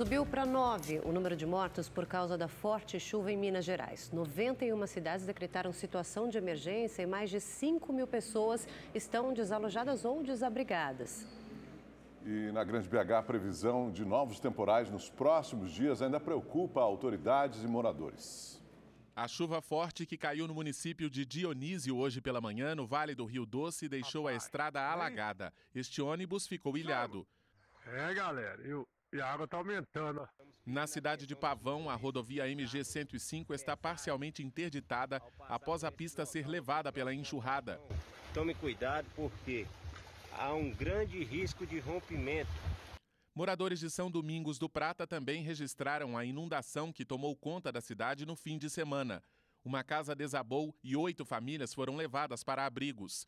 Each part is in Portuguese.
Subiu para nove o número de mortos por causa da forte chuva em Minas Gerais. 91 cidades decretaram situação de emergência e mais de 5 mil pessoas estão desalojadas ou desabrigadas. E na Grande BH, a previsão de novos temporais nos próximos dias ainda preocupa autoridades e moradores. A chuva forte que caiu no município de Dionísio hoje pela manhã, no Vale do Rio Doce, deixou a estrada alagada. Este ônibus ficou ilhado. É, galera, eu, e a água está aumentando. Na cidade de Pavão, a rodovia MG-105 está parcialmente interditada após a pista ser levada pela enxurrada. Tome cuidado porque há um grande risco de rompimento. Moradores de São Domingos do Prata também registraram a inundação que tomou conta da cidade no fim de semana. Uma casa desabou e oito famílias foram levadas para abrigos.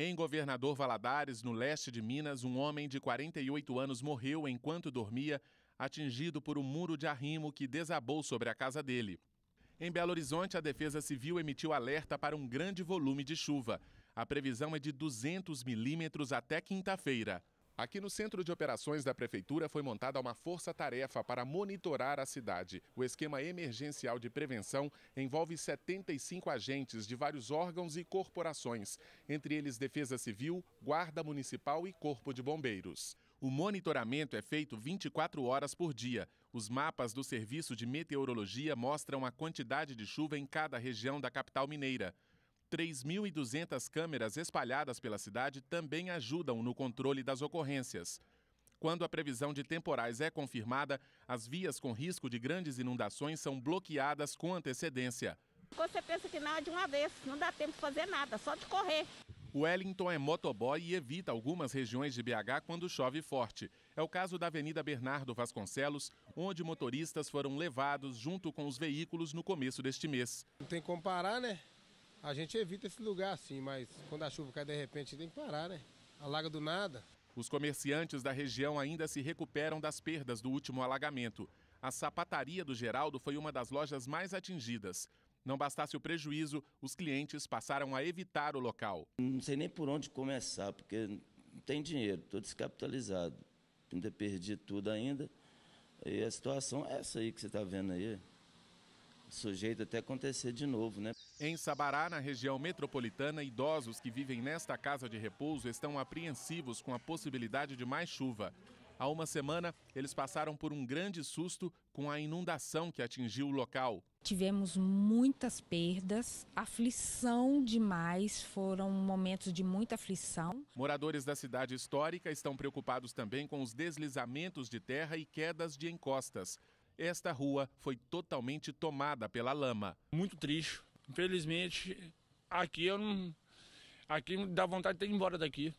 Em Governador Valadares, no leste de Minas, um homem de 48 anos morreu enquanto dormia, atingido por um muro de arrimo que desabou sobre a casa dele. Em Belo Horizonte, a Defesa Civil emitiu alerta para um grande volume de chuva. A previsão é de 200 milímetros até quinta-feira. Aqui no centro de operações da prefeitura foi montada uma força-tarefa para monitorar a cidade. O esquema emergencial de prevenção envolve 75 agentes de vários órgãos e corporações, entre eles Defesa Civil, Guarda Municipal e Corpo de Bombeiros. O monitoramento é feito 24 horas por dia. Os mapas do Serviço de Meteorologia mostram a quantidade de chuva em cada região da capital mineira. 3.200 câmeras espalhadas pela cidade também ajudam no controle das ocorrências. Quando a previsão de temporais é confirmada, as vias com risco de grandes inundações são bloqueadas com antecedência. Com você pensa que não é de uma vez, não dá tempo de fazer nada, só de correr. Wellington é motoboy e evita algumas regiões de BH quando chove forte. É o caso da Avenida Bernardo Vasconcelos, onde motoristas foram levados junto com os veículos no começo deste mês. Não tem como parar, né? A gente evita esse lugar assim, mas quando a chuva cai de repente tem que parar, né? Alaga do nada. Os comerciantes da região ainda se recuperam das perdas do último alagamento. A sapataria do Geraldo foi uma das lojas mais atingidas. Não bastasse o prejuízo, os clientes passaram a evitar o local. Não sei nem por onde começar, porque não tem dinheiro, estou descapitalizado. Ainda perdi tudo ainda. E a situação é essa aí que você está vendo aí sujeito até acontecer de novo, né? Em Sabará, na região metropolitana, idosos que vivem nesta casa de repouso estão apreensivos com a possibilidade de mais chuva. Há uma semana, eles passaram por um grande susto com a inundação que atingiu o local. Tivemos muitas perdas, aflição demais, foram momentos de muita aflição. Moradores da cidade histórica estão preocupados também com os deslizamentos de terra e quedas de encostas esta rua foi totalmente tomada pela lama. Muito triste. Infelizmente, aqui eu não. Aqui dá vontade de ir embora daqui.